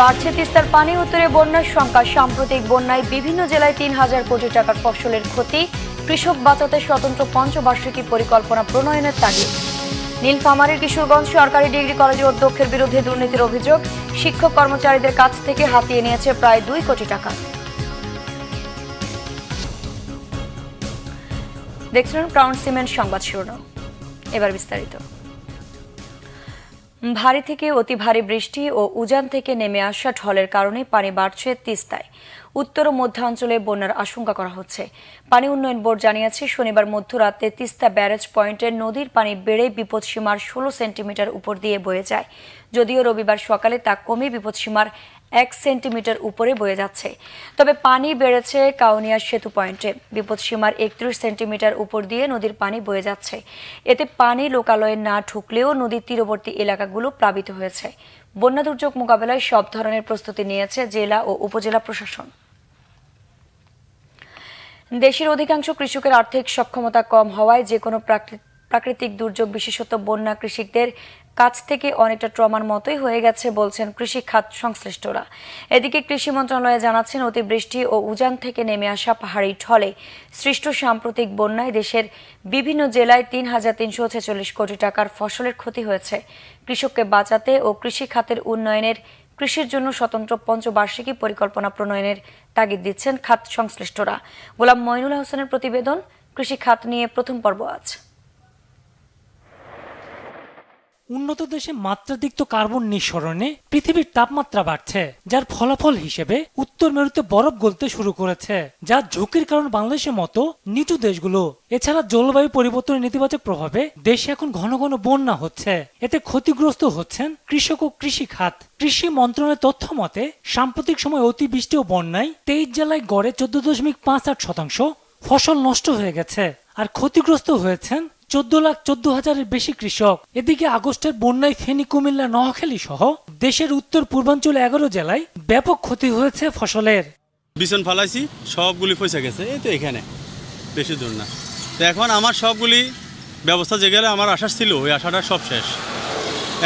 বাড়ছে তিস্তার পানি উত্তরে বন্যার সংখ্যা সাম্প্রতিক বন্যায় বিভিন্ন জেলায় তিন হাজার কোটি টাকার ফসলের ক্ষতি কৃষক বাঁচাতে স্বতন্ত্র পঞ্চবার্ষিকী পরিকল্পনা প্রণয়নের তাগিদ নীলফামারীর কিশোরগঞ্জ সরকারি ডিগ্রি কলেজের অধ্যক্ষের বিরুদ্ধে দুর্নীতির অভিযোগ শিক্ষক কর্মচারীদের কাছ থেকে হাতিয়ে নিয়েছে প্রায় দুই কোটি টাকা দেখছিলেন ক্রাউন সিমেন্ট সংবাদ শিরোনাম এবার বিস্তারিত ভারী থেকে অতি ভারী বৃষ্টি ও উজান থেকে নেমে আসা ঢলের কারণে পানি বাড়ছে তিস্তায় উত্তর ও মধ্যাঞ্চলে বন্যার আশঙ্কা করা হচ্ছে পানি উন্নয়ন বোর্ড জানিয়েছে শনিবার মধ্যরাতে তিস্তা ব্যারেজ পয়েন্টে নদীর পানি বেড়ে বিপদসীমার ষোলো সেন্টিমিটার উপর দিয়ে বয়ে যায় যদিও রবিবার সকালে তা কমে বিপদসীমার এক সেন্টিমিটার উপরে বয়ে যাচ্ছে তবে পানি বেড়েছে কাউনিয়া সেতু পয়েন্টে বিপদসীমার একত্রিশ সেন্টিমিটার উপর দিয়ে নদীর পানি বয়ে যাচ্ছে এতে পানি লোকালয়ে না ঢুকলেও নদীর তীরবর্তী এলাকাগুলো প্লাবিত হয়েছে বন্যা দুর্যোগ মোকাবেলায় সব ধরনের প্রস্তুতি নিয়েছে জেলা ও উপজেলা প্রশাসন দেশের অধিকাংশ কৃষকের আর্থিক সক্ষমতা কম হওয়ায় যে কোনো প্রাকৃতিক দুর্যোগ বিশেষত বন্যা কৃষকদের কাছ থেকে অনেকটা ট্রমার মতোই হয়ে গেছে বলছেন কৃষি খাত সংশ্লিষ্টরা এদিকে কৃষি মন্ত্রণালয়ে জানাচ্ছেন অতিবৃষ্টি ও উজান থেকে নেমে আসা পাহাড়ি ঢলে সৃষ্ট সাম্প্রতিক বন্যায় দেশের বিভিন্ন জেলায় তিন হাজার তিনশো ছেচল্লিশ কোটি টাকার ফসলের ক্ষতি হয়েছে কৃষককে বাঁচাতে ও কৃষি খাতের উন্নয়নের কৃষির জন্য স্বতন্ত্র পঞ্চবার্ষিকী পরিকল্পনা প্রণয়নের তাগিদ দিচ্ছেন খাত সংশ্লিষ্টরা গোলাম মইনুল হোসেনের প্রতিবেদন কৃষি খাত নিয়ে প্রথম পর্ব আছে উন্নত দেশে মাত্রাতিরিক্ত কার্বন নিঃসরণে পৃথিবীর তাপমাত্রা বাড়ছে যার ফলাফল হিসেবে উত্তর মেরুতে বরফ গলতে শুরু করেছে যা ঝুঁকির কারণ বাংলাদেশের মতো নিচু দেশগুলো এছাড়া জলবায়ু পরিবর্তনের নেতিবাচক প্রভাবে দেশে এখন ঘন ঘন বন্যা হচ্ছে এতে ক্ষতিগ্রস্ত হচ্ছেন কৃষক ও কৃষি খাত কৃষি মন্ত্রণালয়ের তথ্য মতে সাম্প্রতিক সময় অতিবৃষ্টি ও বন্যায় তেইশ জেলায় গড়ে চোদ্দ দশমিক পাঁচ আট শতাংশ ফসল নষ্ট হয়ে গেছে আর ক্ষতিগ্রস্ত হয়েছেন চোদ্দ লাখ চোদ্দ হাজারের বেশি কৃষক এদিকে আগস্টের বন্যায় ফেনী কুমিল্লা নোয়াখালী সহ দেশের উত্তর পূর্বাঞ্চল এগারো জেলায় ব্যাপক ক্ষতি হয়েছে ফসলের বিছন ফালাইছি সবগুলি পয়সা গেছে এই তো এখানে বেশি দূর না তো এখন আমার সবগুলি ব্যবস্থা গেলে আমার আশা ছিল ওই আশাটা সব শেষ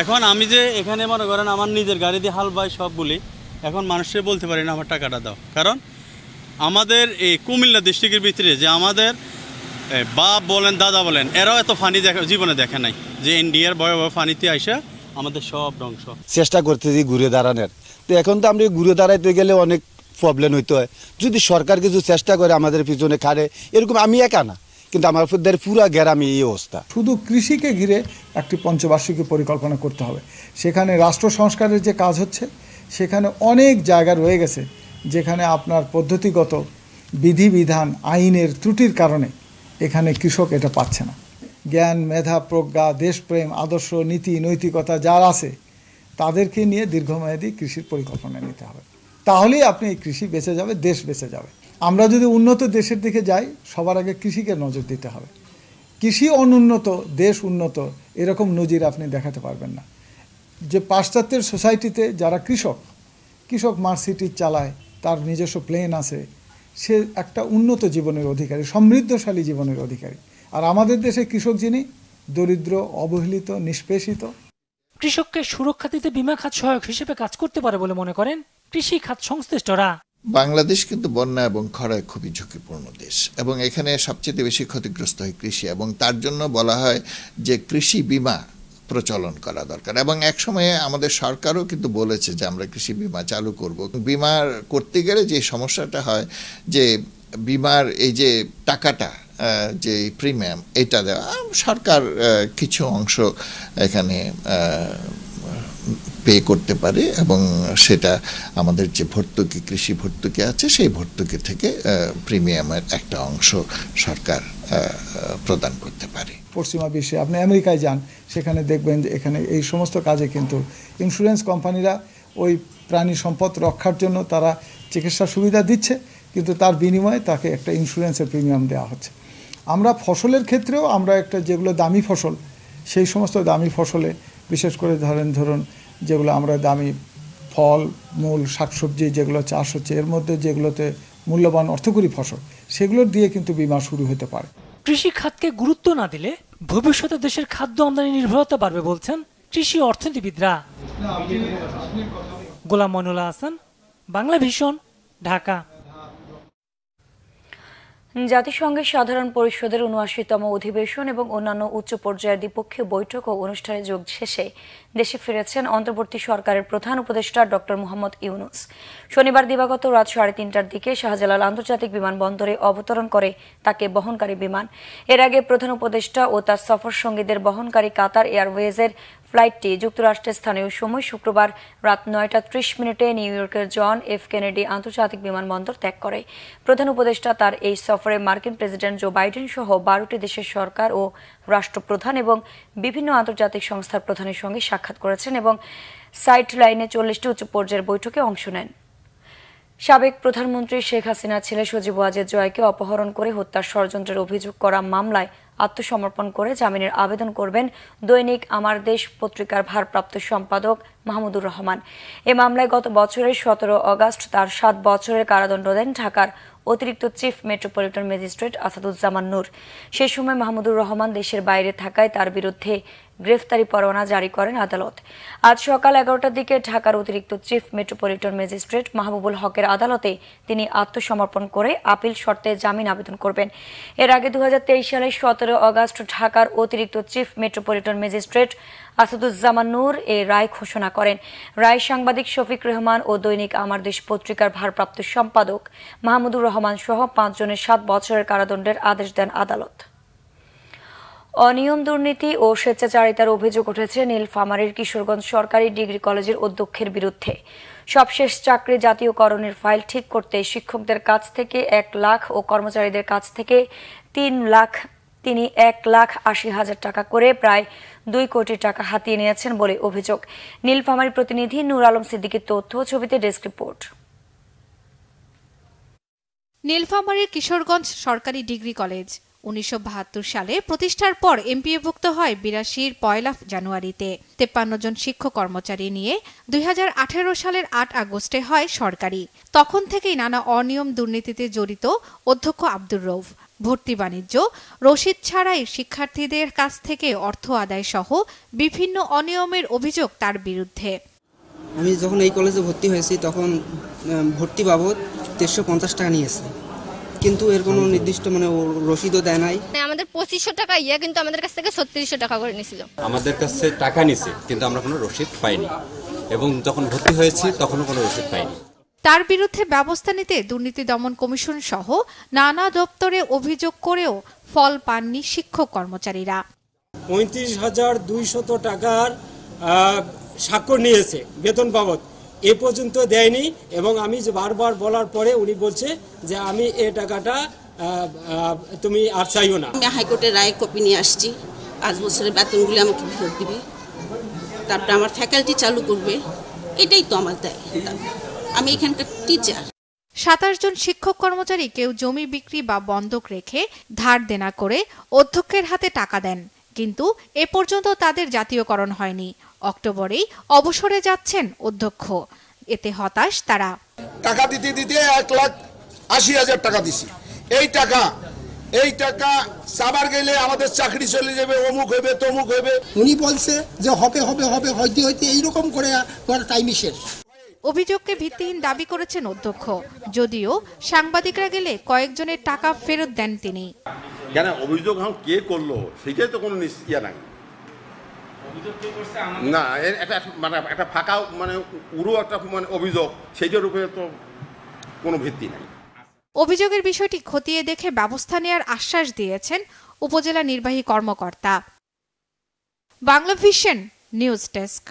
এখন আমি যে এখানে মনে করেন আমার নিজের গাড়ি দিয়ে হাল বাই সবগুলি এখন মানুষকে বলতে পারি না আমার টাকাটা দাও কারণ আমাদের এই কুমিল্লা ডিস্ট্রিক্টের ভিতরে যে আমাদের বাপ বলেন দাদা বলেন এরাও এত ফানি দেখা জীবনে দেখে নাই যে ইন্ডিয়ার বয় বয় ফানিতে আইসা আমাদের সব ধ্বংস চেষ্টা করতেছি ঘুরে দাঁড়ানোর তো এখন তো আমরা ঘুরে দাঁড়াইতে গেলে অনেক প্রবলেম হইতে হয় যদি সরকার কিছু চেষ্টা করে আমাদের পিছনে খাড়ে এরকম আমি একা না কিন্তু আমার পুরা গ্রামে এই অবস্থা শুধু কৃষিকে ঘিরে একটি পঞ্চবার্ষিকী পরিকল্পনা করতে হবে সেখানে রাষ্ট্র সংস্কারের যে কাজ হচ্ছে সেখানে অনেক জায়গা রয়ে গেছে যেখানে আপনার পদ্ধতিগত বিধিবিধান আইনের ত্রুটির কারণে এখানে কৃষক এটা পাচ্ছে না জ্ঞান মেধা প্রজ্ঞা দেশপ্রেম আদর্শ নীতি নৈতিকতা যার আছে তাদেরকে নিয়ে দীর্ঘমেয়াদী কৃষির পরিকল্পনা নিতে হবে তাহলেই আপনি এই কৃষি বেঁচে যাবে দেশ বেঁচে যাবে আমরা যদি উন্নত দেশের দিকে যাই সবার আগে কৃষিকে নজর দিতে হবে কৃষি অনুন্নত দেশ উন্নত এরকম নজির আপনি দেখাতে পারবেন না যে পাশ্চাত্যের সোসাইটিতে যারা কৃষক কৃষক মার্সিটি চালায় তার নিজস্ব প্লেন আছে সে একটা উন্নত জীবনের অধিকারী সমৃদ্ধশালী জীবনের অধিকারী আর আমাদের দেশে কৃষক যিনি দরিদ্র অবহেলিত নিষ্পেষিত কৃষককে সুরক্ষা দিতে বিমা খাত সহায়ক হিসেবে কাজ করতে পারে বলে মনে করেন কৃষি খাত সংশ্লিষ্টরা বাংলাদেশ কিন্তু বন্যা এবং খরায় খুবই ঝুঁকিপূর্ণ দেশ এবং এখানে সবচেয়ে বেশি ক্ষতিগ্রস্ত হয় কৃষি এবং তার জন্য বলা হয় যে কৃষি বিমা প্রচলন করা দরকার এবং এক সময়ে আমাদের সরকারও কিন্তু বলেছে যে আমরা কৃষি বিমা চালু করব বিমা করতে গেলে যে সমস্যাটা হয় যে বিমার এই যে টাকাটা যে প্রিমিয়াম এটা দেওয়া সরকার কিছু অংশ এখানে পে করতে পারে এবং সেটা আমাদের যে ভর্তুকি কৃষি ভর্তুকি আছে সেই ভর্তুকি থেকে প্রিমিয়ামের একটা অংশ সরকার প্রদান করতে পারে পশ্চিমা বিশ্বে আপনি আমেরিকায় যান সেখানে দেখবেন যে এখানে এই সমস্ত কাজে কিন্তু ইন্স্যুরেন্স কোম্পানিরা ওই প্রাণী সম্পদ রক্ষার জন্য তারা চিকিৎসা সুবিধা দিচ্ছে কিন্তু তার বিনিময়ে তাকে একটা ইন্স্যুরেন্সের প্রিমিয়াম দেওয়া হচ্ছে আমরা ফসলের ক্ষেত্রেও আমরা একটা যেগুলো দামি ফসল সেই সমস্ত দামি ফসলে বিশেষ করে ধরেন ধরুন যেগুলো আমরা দামি ফল মূল শাকসবজি যেগুলো চাষ হচ্ছে এর মধ্যে যেগুলোতে মূল্যবান অর্থকরী ফসল সেগুলোর দিয়ে কিন্তু বিমা শুরু হতে পারে কৃষি খাতকে গুরুত্ব না দিলে ভবিষ্যতে দেশের খাদ্য আমদানি নির্ভরতা বাড়বে বলছেন কৃষি অর্থনীতিবিদরা গোলাম মনুল্লাহ হাসান বাংলা ভীষণ ঢাকা জাতিসংঘের সাধারণ পরিষদের উনআশিতম অধিবেশন এবং অন্যান্য উচ্চ পর্যায়ের দ্বিপক্ষীয় বৈঠক ও অনুষ্ঠানে যোগ শেষে দেশে ফিরেছেন অন্তর্বর্তী সরকারের প্রধান উপদেষ্টা ড মোহাম্মদ ইউনুস শনিবার দিবাগত রাত সাড়ে তিনটার দিকে শাহজালাল আন্তর্জাতিক বিমানবন্দরে অবতরণ করে তাকে বহনকারী বিমান এর আগে প্রধান উপদেষ্টা ও তার সফর সঙ্গীদের বহনকারী কাতার এয়ারওয়েজের ফ্লাইটটি যুক্তরাষ্ট্রের স্থানীয় সময় শুক্রবার রাত নয়টা ত্রিশ মিনিটে নিউ ইয়র্কের জন এফ কেনেডি আন্তর্জাতিক বিমানবন্দর ত্যাগ করে প্রধান উপদেষ্টা তার এই সফরে মার্কিন প্রেসিডেন্ট জো বাইডেন সহ বারোটি দেশের সরকার ও রাষ্ট্রপ্রধান এবং বিভিন্ন আন্তর্জাতিক সংস্থার প্রধানের সঙ্গে সাক্ষাৎ করেছেন এবং সাইট লাইনে চল্লিশটি উচ্চ পর্যায়ের বৈঠকে অংশ নেন সাবেক প্রধানমন্ত্রী শেখ হাসিনা ছেলে সজীব ওয়াজেদ জয়কে অপহরণ করে হত্যার ষড়যন্ত্রের অভিযোগ করা মামলায় আত্মসমর্পণ করে জামিনের আবেদন করবেন দৈনিক আমার দেশ পত্রিকার ভারপ্রাপ্ত সম্পাদক মাহমুদুর রহমান এ মামলায় গত বছরের সতেরো অগাস্ট তার সাত বছরের কারাদণ্ড দেন ঢাকার অতিরিক্ত chief metropolitan magistrate Asaduzzaman Noor সে সময় মাহমুদুর রহমান দেশের বাইরে থাকায় তার বিরুদ্ধে গ্রেফতারি পরোয়ানা জারি করেন আদালত আজ সকাল এগারোটার দিকে ঢাকার অতিরিক্ত চিফ মেট্রোপলিটন ম্যাজিস্ট্রেট মাহবুবুল হকের আদালতে তিনি আত্মসমর্পণ করে আপিল শর্তে জামিন আবেদন করবেন এর আগে দু সালের সতেরো অগাস্ট ঢাকার অতিরিক্ত chief metropolitan magistrate Asaduzzaman Noor এ রায় ঘোষণা করেন রায় সাংবাদিক শফিক রহমান ও দৈনিক আমার দেশ পত্রিকার ভারপ্রাপ্ত সম্পাদক মাহমুদুর রহমান সহ পাঁচজনের সাত বছরের কারাদণ্ডের আদেশ দেন আদালত অনিয়ম দুর্নীতি ও স্বেচ্ছাচারিতার অভিযোগ উঠেছে নীলফামারীর কিশোরগঞ্জ সরকারি ডিগ্রি কলেজের অধ্যক্ষের বিরুদ্ধে সবশেষ চাকরি জাতীয়করণের ফাইল ঠিক করতে শিক্ষকদের কাছ থেকে এক লাখ ও কর্মচারীদের কাছ থেকে তিন লাখ তিনি এক লাখ আশি হাজার টাকা করে প্রায় দুই কোটি টাকা হাতিয়ে নিয়েছেন বলে অভিযোগ নীলফামারি প্রতিনিধি নুর আলম সিদ্দিকের তথ্য ছবিতে ডেস্ক রিপোর্ট নীলফামারীর কিশোরগঞ্জ সরকারি ডিগ্রি কলেজ উনিশশো সালে প্রতিষ্ঠার পর এমপিএভুক্ত হয় বিরাশির পয়লা জানুয়ারিতে তেপ্পান্ন জন শিক্ষক কর্মচারী নিয়ে দুই সালের আট আগস্টে হয় সরকারি তখন থেকেই নানা অনিয়ম দুর্নীতিতে জড়িত অধ্যক্ষ আব্দুর রৌফ ভর্তি বাণিজ্য রশিদ ছাড়াই শিক্ষার্থীদের কাছ থেকে অর্থ আদায় সহ বিভিন্ন অনিয়মের অভিযোগ তার বিরুদ্ধে আমি যখন এই কলেজে ভর্তি হয়েছি তখন ভর্তি বাবদ দেড়শো পঞ্চাশ টাকা নিয়েছে কিন্তু এর কোনো নির্দিষ্ট মানে রসিদও দেয় নাই মানে আমাদের পঁচিশশো টাকা ইয়ে কিন্তু আমাদের কাছ থেকে ছত্রিশশো টাকা করে নিয়েছিল আমাদের কাছে টাকা নিছে কিন্তু আমরা কোনো রসিদ পাইনি এবং যখন ভর্তি হয়েছি তখনও কোনো রসিদ পাইনি তার বিরুদ্ধে ব্যবস্থা নিতে দুর্নীতি দমন কমিশন সহ নানা দপ্তরে অভিযোগ করেও ফল পাননি শিক্ষক কর্মচারীরা পঁয়ত্রিশ হাজার দুইশত টাকার স্বাক্ষর নিয়েছে বেতন বাবদ এ পর্যন্ত দেয়নি এবং আমি যে বারবার বলার পরে উনি বলছে যে আমি এ টাকাটা তুমি আর চাইও না আমি হাইকোর্টের রায় কপি নিয়ে আসছি পাঁচ বছরের বেতনগুলি আমাকে ফেরত দিবি তারপরে আমার ফ্যাকাল্টি চালু করবে এটাই তো আমার দেয় আমি এখানকার টিচার সাতাশ জন শিক্ষক কর্মচারী কেউ জমি বিক্রি বা বন্ধক রেখে ধার দেনা করে অধ্যক্ষের হাতে টাকা দেন কিন্তু এ পর্যন্ত তাদের জাতীয়করণ হয়নি অক্টোবরেই অবসরে যাচ্ছেন অধ্যক্ষ এতে হতাশ তারা টাকা দিতে দিতে এক লাখ আশি হাজার টাকা দিছি এই টাকা এই টাকা সাবার গেলে আমাদের চাকরি চলে যাবে অমুক হবে তমুক হবে উনি বলছে যে হবে হবে হবে হয়তো হয়তো এইরকম করে টাইম শেষ অভিযোগকে ভিত্তিহীন দাবি করেছেন অধ্যক্ষ যদিও সাংবাদিকরা গেলে কয়েকজনের টাকা ফেরত দেন তিনি কেন অভিযোগ কে করলো সেটাই তো কোনো ইয়া নাই না এটা মানে একটা ফাঁকা মানে উড়ো একটা মানে অভিযোগ সেইটার উপরে তো কোনো ভিত্তি নাই অভিযোগের বিষয়টি খতিয়ে দেখে ব্যবস্থা নেয়ার আশ্বাস দিয়েছেন উপজেলা নির্বাহী কর্মকর্তা বাংলা ভিশন নিউজ ডেস্ক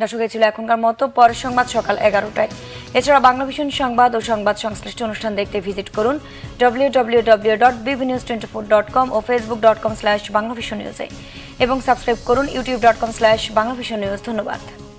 দর্শক ছিল এখনকার মতো পরের সংবাদ সকাল এগারোটায় এছাড়া বাংলা ভীষণ সংবাদ ও সংবাদ সংশ্লিষ্ট অনুষ্ঠান দেখতে ভিজিট করুন W W W dot news four dot com ও facebookcom dot com slash Bangla vision এবং সাবস্ক্রাইব করুন YouTube dot com slash vision news ধন্যবাদ